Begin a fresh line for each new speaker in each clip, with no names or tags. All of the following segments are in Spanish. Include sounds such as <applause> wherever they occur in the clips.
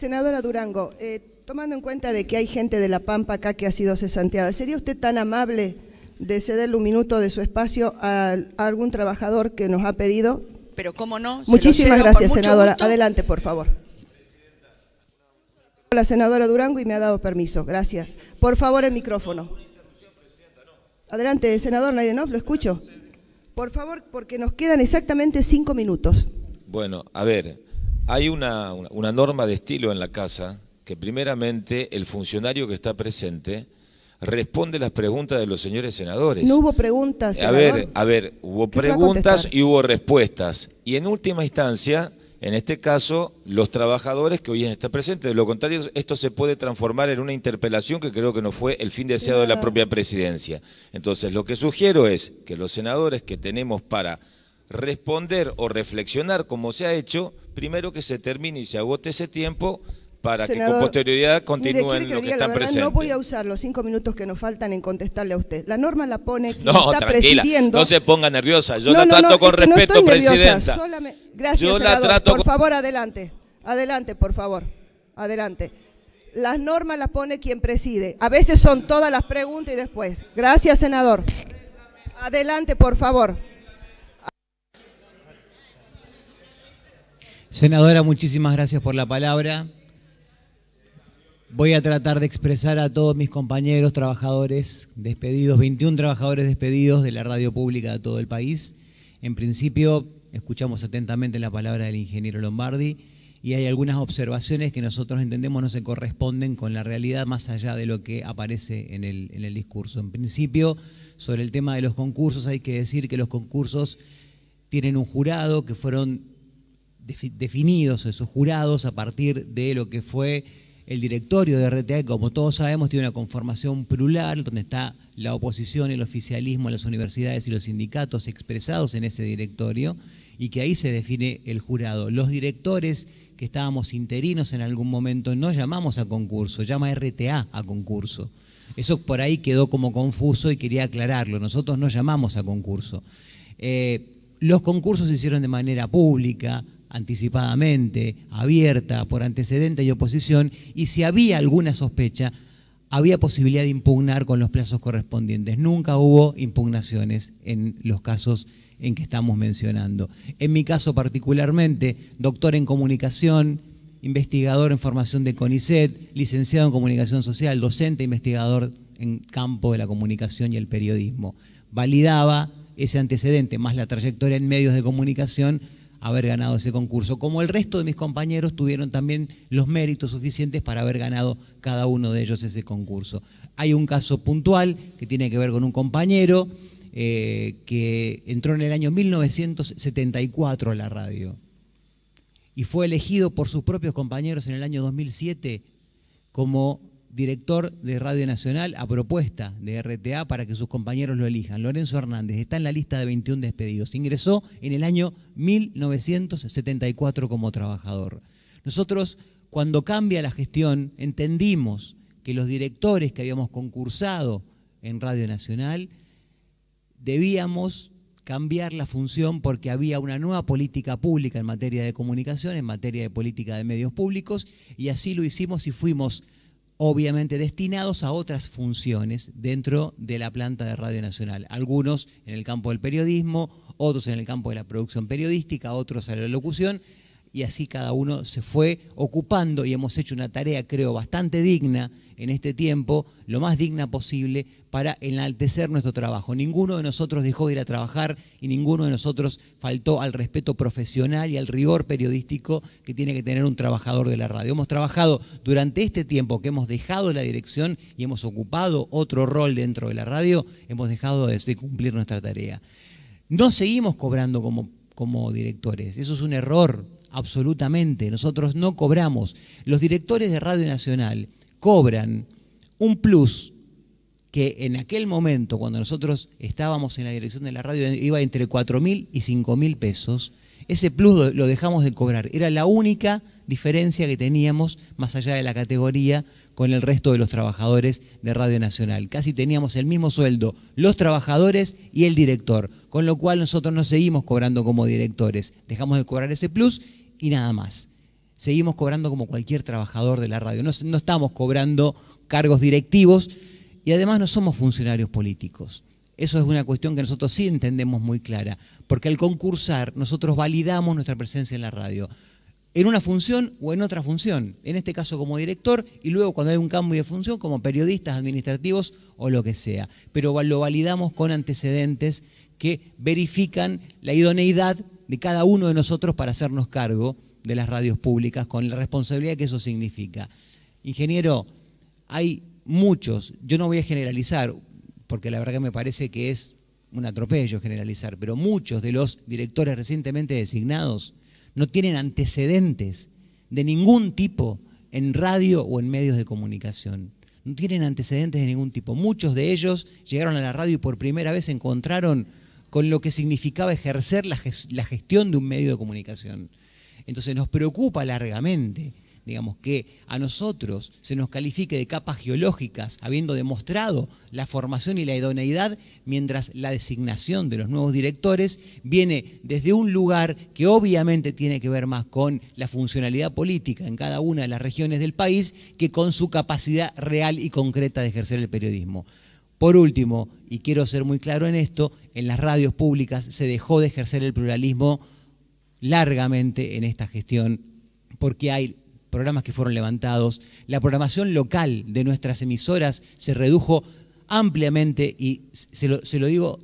Senadora Durango, eh, tomando en cuenta de que hay gente de La Pampa acá que ha sido cesanteada, ¿sería usted tan amable de cederle un minuto de su espacio a, algún trabajador que nos ha pedido?
Pero cómo no. Muchísimas gracias, senadora.
Adelante, por favor. La senadora Durango y me ha dado permiso. Gracias. Por favor, el micrófono. Adelante, senador Naydenov, lo escucho. Por favor, porque nos quedan exactamente cinco minutos.
Bueno, a ver, hay una, una, norma de estilo en la casa que primeramente el funcionario que está presente responde las preguntas de los señores senadores. No
hubo preguntas. Senador? A ver,
a ver, hubo preguntas y hubo respuestas. Y en última instancia, en este caso, los trabajadores que hoy están presentes. De lo contrario, esto se puede transformar en una interpelación que creo que no fue el fin deseado de la propia presidencia. Entonces, lo que sugiero es que los senadores que tenemos para responder o reflexionar como se ha hecho, primero que se termine y se agote ese tiempo para que con posterioridad continúen lo que están presentes. No voy
a usar los cinco minutos que nos faltan en contestarle a usted. La norma la pone <laughs> quien no, está presidiendo. No se
ponga nerviosa. Yo la trato con respeto, presidenta. Gracias, senador. por favor,
adelante. Adelante, por favor. Adelante. Las normas las pone quien preside. A veces son todas las preguntas y después. Gracias, senador. Adelante, por favor.
Senadora, muchísimas gracias por la palabra. Voy a tratar de expresar a todos mis compañeros, trabajadores despedidos, 21 trabajadores despedidos de la radio pública de todo el país. En principio, escuchamos atentamente la palabra del ingeniero Lombardi y hay algunas observaciones que nosotros entendemos no se corresponden con la realidad más allá de lo que aparece en el, en el discurso. En principio, sobre el tema de los concursos, hay que decir que los concursos tienen un jurado que fueron definidos esos jurados a partir de lo que fue el directorio de RTA, que como todos sabemos tiene una conformación plural, donde está la oposición, el oficialismo, las universidades y los sindicatos expresados en ese directorio, y que ahí se define el jurado. Los directores que estábamos interinos en algún momento no llamamos a concurso, llama RTA a concurso. Eso por ahí quedó como confuso y quería aclararlo. Nosotros no llamamos a concurso. Eh, los concursos se hicieron de manera pública, anticipadamente, abierta, por antecedente y oposición, y si había alguna sospecha, había posibilidad de impugnar con los plazos correspondientes. Nunca hubo impugnaciones en los casos en que estamos mencionando. En mi caso particularmente, doctor en comunicación, investigador en formación de CONICET, licenciado en comunicación social, docente investigador en campo de la comunicación y el periodismo. Validaba ese antecedente, más la trayectoria en medios de comunicación, haber ganado ese concurso, como el resto de mis compañeros tuvieron también los méritos suficientes para haber ganado cada uno de ellos ese concurso. Hay un caso puntual que tiene que ver con un compañero eh, que entró en el año 1974 a la radio y fue elegido por sus propios compañeros en el año 2007 como director de Radio Nacional a propuesta de RTA para que sus compañeros lo elijan. Lorenzo Hernández está en la lista de 21 despedidos. Ingresó en el año 1974 como trabajador. Nosotros, cuando cambia la gestión, entendimos que los directores que habíamos concursado en Radio Nacional debíamos cambiar la función porque había una nueva política pública en materia de comunicación, en materia de política de medios públicos, y así lo hicimos y fuimos obviamente destinados a otras funciones dentro de la planta de Radio Nacional. Algunos en el campo del periodismo, otros en el campo de la producción periodística, otros a la locución, y así cada uno se fue ocupando y hemos hecho una tarea, creo, bastante digna en este tiempo, lo más digna posible para enaltecer nuestro trabajo. Ninguno de nosotros dejó de ir a trabajar y ninguno de nosotros faltó al respeto profesional y al rigor periodístico que tiene que tener un trabajador de la radio. Hemos trabajado durante este tiempo que hemos dejado la dirección y hemos ocupado otro rol dentro de la radio, hemos dejado de cumplir nuestra tarea. No seguimos cobrando como, como directores, eso es un error Absolutamente, nosotros no cobramos. Los directores de Radio Nacional cobran un plus que en aquel momento, cuando nosotros estábamos en la dirección de la radio, iba entre 4.000 y 5.000 pesos. Ese plus lo dejamos de cobrar. Era la única diferencia que teníamos, más allá de la categoría, con el resto de los trabajadores de Radio Nacional. Casi teníamos el mismo sueldo, los trabajadores y el director. Con lo cual nosotros no seguimos cobrando como directores. Dejamos de cobrar ese plus y nada más. Seguimos cobrando como cualquier trabajador de la radio. No, estamos cobrando cargos directivos y además no somos funcionarios políticos. Eso es una cuestión que nosotros sí entendemos muy clara, porque al concursar nosotros validamos nuestra presencia en la radio, en una función o en otra función, en este caso como director y luego cuando hay un cambio de función como periodistas, administrativos o lo que sea, pero lo validamos con antecedentes que verifican la idoneidad de cada uno de nosotros para hacernos cargo de las radios públicas con la responsabilidad que eso significa. Ingeniero, hay muchos, yo no voy a generalizar, porque la verdad que me parece que es un atropello generalizar, pero muchos de los directores recientemente designados no tienen antecedentes de ningún tipo en radio o en medios de comunicación. No tienen antecedentes de ningún tipo. Muchos de ellos llegaron a la radio y por primera vez encontraron con lo que significaba ejercer la, gestión de un medio de comunicación. Entonces nos preocupa largamente, digamos, que a nosotros se nos califique de capas geológicas, habiendo demostrado la formación y la idoneidad, mientras la designación de los nuevos directores viene desde un lugar que obviamente tiene que ver más con la funcionalidad política en cada una de las regiones del país que con su capacidad real y concreta de ejercer el periodismo. Por último, y quiero ser muy claro en esto, en las radios públicas se dejó de ejercer el pluralismo largamente en esta gestión porque hay programas que fueron levantados, la programación local de nuestras emisoras se redujo ampliamente y se lo, digo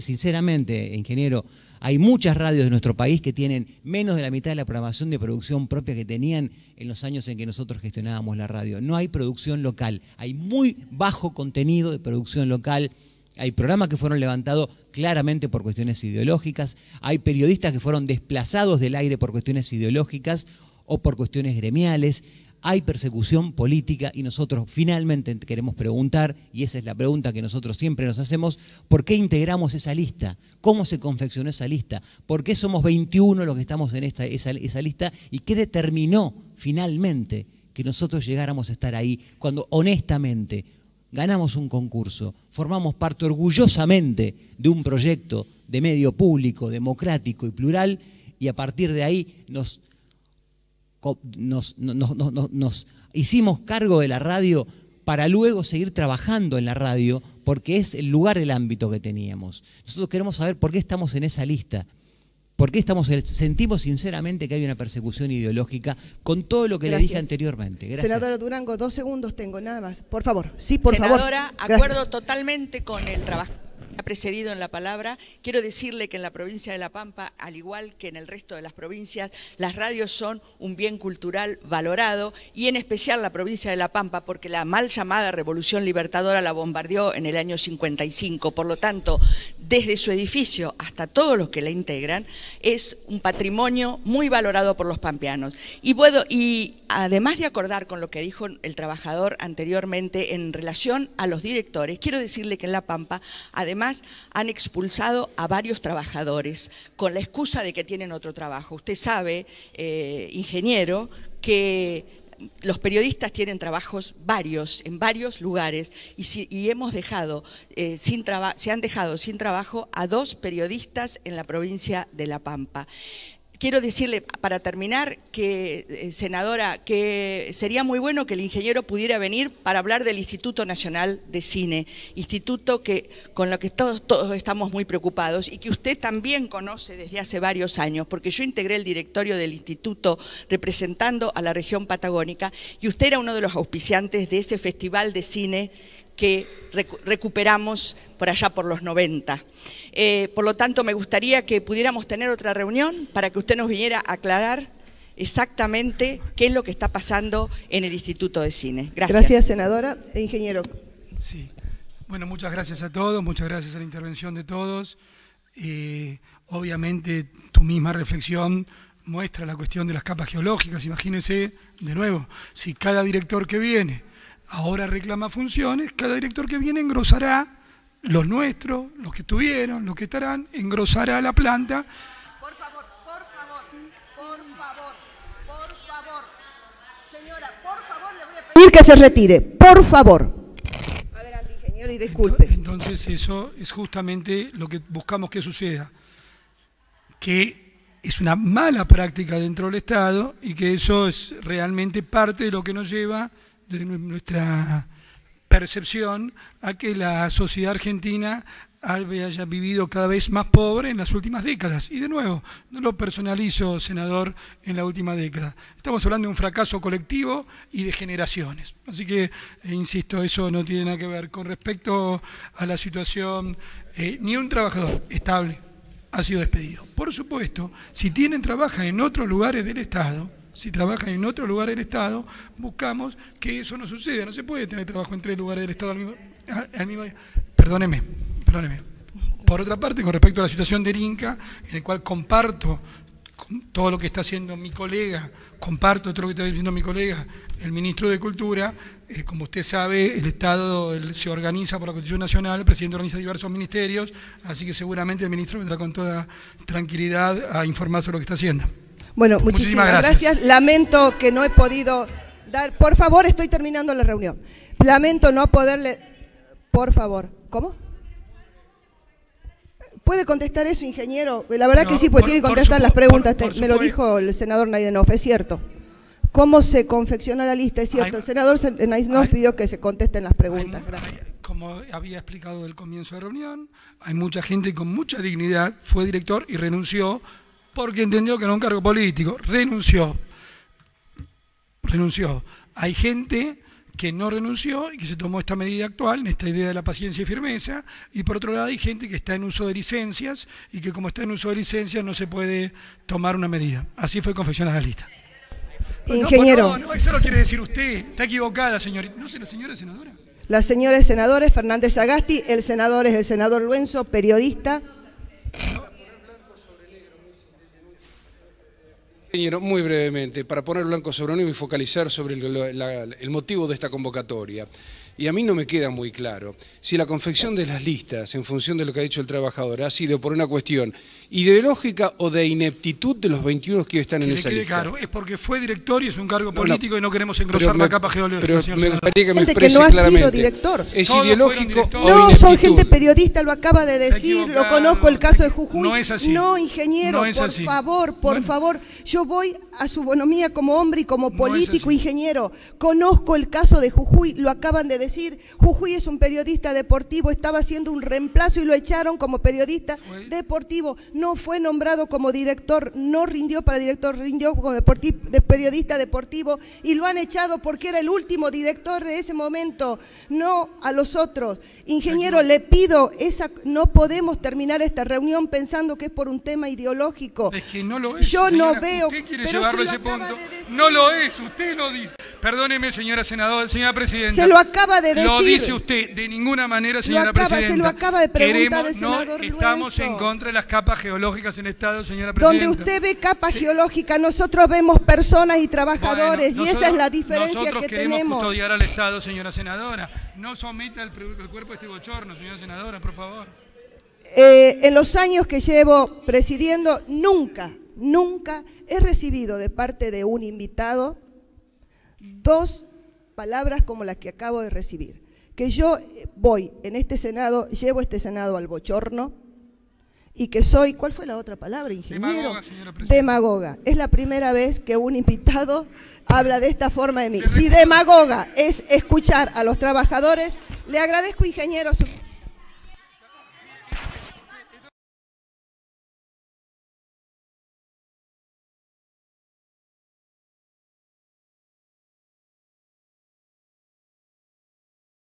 sinceramente, ingeniero, hay muchas radios de nuestro país que tienen menos de la mitad de la programación de producción propia que tenían en los años en que nosotros gestionábamos la radio. No hay producción local, hay muy bajo contenido de producción local. Hay programas que fueron levantados claramente por cuestiones ideológicas, hay periodistas que fueron desplazados del aire por cuestiones ideológicas o por cuestiones gremiales hay persecución política y nosotros finalmente queremos preguntar, y esa es la pregunta que nosotros siempre nos hacemos, ¿por qué integramos esa lista? ¿Cómo se confeccionó esa lista? ¿Por qué somos 21 los que estamos en esta, esa, esa lista? ¿Y qué determinó finalmente que nosotros llegáramos a estar ahí cuando honestamente ganamos un concurso, formamos parte orgullosamente de un proyecto de medio público, democrático y plural, y a partir de ahí nos nos, nos, hicimos cargo de la radio para luego seguir trabajando en la radio, porque es el lugar del ámbito que teníamos. Nosotros queremos saber por qué estamos en esa lista, por qué estamos, sentimos sinceramente que hay una persecución ideológica con todo lo que le dije anteriormente. Gracias. Senadora
Durango, dos segundos tengo, nada más. Por favor, sí, por favor. Senadora, acuerdo
totalmente con el trabajo ha precedido en la palabra, quiero decirle que en la provincia de La Pampa, al igual que en el resto de las provincias, las radios son un bien cultural valorado y en especial la provincia de La Pampa, porque la mal llamada Revolución Libertadora la bombardeó en el año 55. Por lo tanto, desde su edificio hasta todos los que la integran, es un patrimonio muy valorado por los pampeanos. Y, y además de acordar con lo que dijo el trabajador anteriormente en relación a los directores, quiero decirle que en La Pampa además han expulsado a varios trabajadores con la excusa de que tienen otro trabajo. Usted sabe, eh, ingeniero, que los periodistas tienen trabajos varios, en varios lugares, y, hemos dejado, eh, sin se han dejado sin trabajo a dos periodistas en la provincia de La Pampa quiero decirle, para terminar, que, eh, senadora, que sería muy bueno que el ingeniero pudiera venir para hablar del Instituto Nacional de Cine, instituto que, con lo que todos, todos estamos muy preocupados y que usted también conoce desde hace varios años, porque yo integré el directorio del instituto representando a la región patagónica y usted era uno de los auspiciantes de ese festival de cine que recuperamos por allá por los 90. Eh, por lo tanto, me gustaría que pudiéramos tener otra reunión para que usted nos viniera a aclarar exactamente qué es lo que está pasando en el Instituto de Cine. Gracias. Gracias, senadora. E ingeniero.
Sí. Bueno, muchas gracias a todos, muchas gracias a la intervención de todos. Eh, obviamente, tu misma reflexión muestra la cuestión de las capas geológicas. Imagínense, de nuevo, si cada director que viene ahora reclama funciones, cada director que viene engrosará los nuestros, los que estuvieron, los que estarán, engrosará la planta. Por
favor, por favor, por favor, por favor. Señora, por favor, le voy a pedir que se retire, por favor.
Adelante, ingeniero, y disculpe. Entonces, eso es justamente lo que buscamos que suceda. Que es una mala práctica dentro del Estado y que eso es realmente parte de lo que nos lleva nuestra percepción a que la sociedad argentina haya vivido cada vez más pobre en las últimas décadas. Y de nuevo, no lo personalizo, senador, en la última década. Estamos hablando de un fracaso colectivo y de generaciones. Así que, eh, insisto, eso no tiene nada que ver. Con respecto a la situación, eh, ni un trabajador estable ha sido despedido. Por supuesto, si tienen trabajo en otros lugares del Estado, si trabajan en otro lugar del Estado, buscamos que eso no suceda. No se puede tener trabajo en tres lugares del Estado al mismo, tiempo. Perdóneme, perdóneme. Por otra parte, con respecto a la situación del Inca, en el cual comparto todo lo que está haciendo mi colega, comparto todo lo que está diciendo mi colega, el ministro de Cultura, eh, como usted sabe, el Estado se organiza por la Constitución Nacional, el presidente organiza diversos ministerios, así que seguramente el ministro vendrá con toda tranquilidad a informar sobre lo que está haciendo. Bueno, muchísimas, gracias.
Lamento que no he podido dar. Por favor, estoy terminando la reunión. Lamento no poderle. Por favor. ¿Cómo? ¿Puede contestar eso, ingeniero? La verdad que sí, pues tiene que contestar las preguntas. Me lo dijo el senador Naidenov, es cierto. ¿Cómo se confecciona la lista? Es cierto, el senador Naidenov pidió que se contesten las preguntas.
como había explicado del comienzo de la reunión, hay mucha gente con mucha dignidad, fue director y renunció porque entendió que era un cargo político, renunció. Renunció. Hay gente que no renunció y que se tomó esta medida actual, en esta idea de la paciencia y firmeza, y por otro lado hay gente que está en uso de licencias y que como está en uso de licencias no se puede tomar una medida. Así fue confeccionada la lista. Eh, ingeniero. Pues no, no, eso lo quiere decir usted. Está equivocada, señorita. ¿No sé la señora senadora?
La señora es Fernández Agasti, el senador es el senador Luenzo, periodista.
muy brevemente, para poner blanco sobre negro y focalizar sobre el, el motivo de esta convocatoria y a mí no me queda muy claro si la confección de las listas, en función de lo que ha dicho el trabajador, ha sido por una cuestión ideológica o de ineptitud de los 21 que están en esa quede Claro, es porque fue director y es un cargo político y no queremos engrosar la capa geológica. Pero me gustaría que me exprese que no Ha sido director. ¿Es ideológico o No, ineptitud. son gente
periodista, lo acaba de decir, lo conozco el caso de Jujuy. No es así. No, ingeniero, por favor, por favor. Yo voy a su bonomía como hombre y como político, ingeniero. Conozco el caso de Jujuy, lo acaban de decir decir, Jujuy es un periodista deportivo, estaba haciendo un reemplazo y lo echaron como periodista deportivo. No fue nombrado como director, no rindió para director, rindió como periodista deportivo y lo han echado porque era el último director de ese momento, no a los otros. Ingeniero, le pido, esa, no podemos terminar esta reunión pensando que es por un tema ideológico.
Es que no lo es.
Yo no veo. quiere llevarlo a ese punto.
no lo es, usted lo dice. Perdóneme, señora senadora, señora presidenta. Se lo acaba de decir. Lo dice usted, de ninguna manera, señora presidenta. Se lo acaba de preguntar queremos, el senador no, Estamos en contra de las capas geológicas en el Estado, señora presidenta. Donde usted ve
capas geológicas, nosotros vemos personas y trabajadores, y esa es la diferencia que nosotros queremos custodiar
al Estado, señora senadora. No someta el, cuerpo a este bochorno, señora senadora, por favor.
Eh, en los años que llevo presidiendo, nunca, nunca he recibido de parte de un invitado dos palabras como las que acabo de recibir. Que yo voy en este Senado, llevo este Senado al bochorno y que soy, ¿cuál fue la otra palabra, ingeniero? Demagoga. Es la primera vez que un invitado habla de esta forma de mí. Si demagoga es escuchar a los trabajadores, le agradezco, ingeniero, su